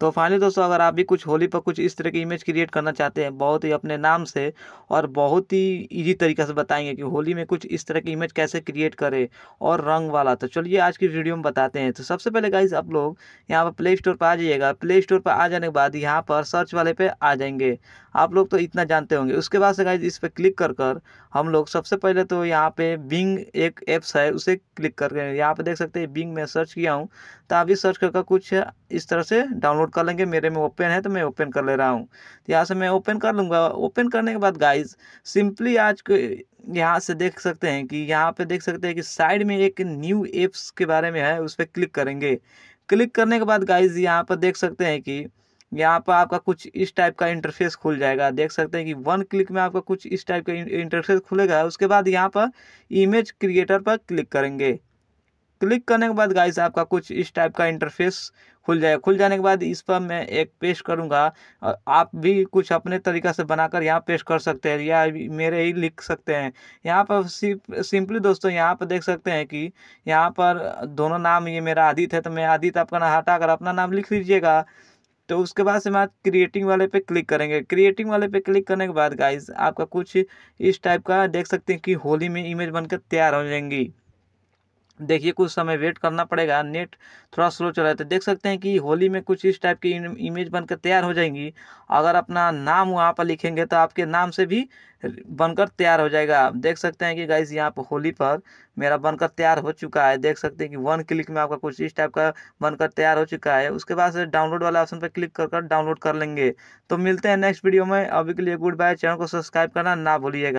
तो फाइनली दोस्तों अगर आप भी कुछ होली पर कुछ इस तरह की इमेज क्रिएट करना चाहते हैं बहुत ही अपने नाम से और बहुत ही इजी तरीके से बताएंगे कि होली में कुछ इस तरह की इमेज कैसे क्रिएट करें और रंग वाला तो चलिए आज की वीडियो में बताते हैं तो सबसे पहले गाइज आप लोग यहाँ पर प्ले स्टोर पर आ जाइएगा प्ले स्टोर पर आ जाने के बाद यहाँ पर सर्च वाले पर आ जाएंगे आप लोग तो इतना जानते होंगे उसके बाद से गाइज इस पर क्लिक कर कर हम लोग सबसे पहले तो यहाँ पे बिंग एक ऐप्स है उसे क्लिक करके यहाँ पर देख सकते हैं बिंग में सर्च किया हूँ तो अभी सर्च करके कुछ इस तरह से डाउनलोड कर लेंगे मेरे में ओपन है तो मैं ओपन कर ले रहा हूँ तो यहाँ से मैं ओपन कर लूँगा ओपन करने के बाद गाइज सिंपली आज के यहाँ से देख सकते हैं कि यहाँ पे देख सकते हैं कि साइड में एक न्यू एप्स के बारे में है उस पर क्लिक करेंगे क्लिक करने के बाद गाइज यहाँ पर देख सकते हैं कि यहाँ पर आपका कुछ इस टाइप का इंटरफेस खुल जाएगा देख सकते हैं कि वन क्लिक में आपका कुछ इस टाइप का इंटरफेस खुलेगा उसके बाद यहाँ पर इमेज क्रिएटर पर क्लिक करेंगे क्लिक करने के बाद गाइस आपका कुछ इस टाइप का इंटरफेस खुल जाएगा खुल जाने के बाद इस पर मैं एक पेश करूँगा आप भी कुछ अपने तरीका से बनाकर यहाँ पेश कर सकते हैं या मेरे ही लिख सकते हैं यहाँ पर सिंपली दोस्तों यहाँ पर देख सकते हैं कि यहाँ पर दोनों नाम ये मेरा आदित्य है तो मैं आदित्य आपका नाम हटा कर अपना नाम लिख लीजिएगा तो उसके बाद से मैं क्रिएटिंग वाले पे क्लिक करेंगे क्रिएटिंग वाले पे क्लिक करने के बाद गाइज आपका कुछ इस टाइप का देख सकते हैं कि होली में इमेज बनकर तैयार हो जाएंगी देखिए कुछ समय वेट करना पड़ेगा नेट थोड़ा स्लो चला है तो देख सकते हैं कि होली में कुछ इस टाइप की इमेज बनकर तैयार हो जाएंगी अगर अपना नाम वहाँ पर लिखेंगे तो आपके नाम से भी बनकर तैयार हो जाएगा आप देख सकते हैं कि गाइज यहाँ पर होली पर मेरा बनकर तैयार हो चुका है देख सकते हैं कि वन क्लिक में आपका कुछ इस टाइप का बनकर तैयार हो चुका है उसके बाद से डाउनलोड वाला ऑप्शन पर क्लिक कर डाउनलोड कर लेंगे तो मिलते हैं नेक्स्ट वीडियो में अभी के लिए गुड बाय चैनल को सब्सक्राइब करना ना भूलिएगा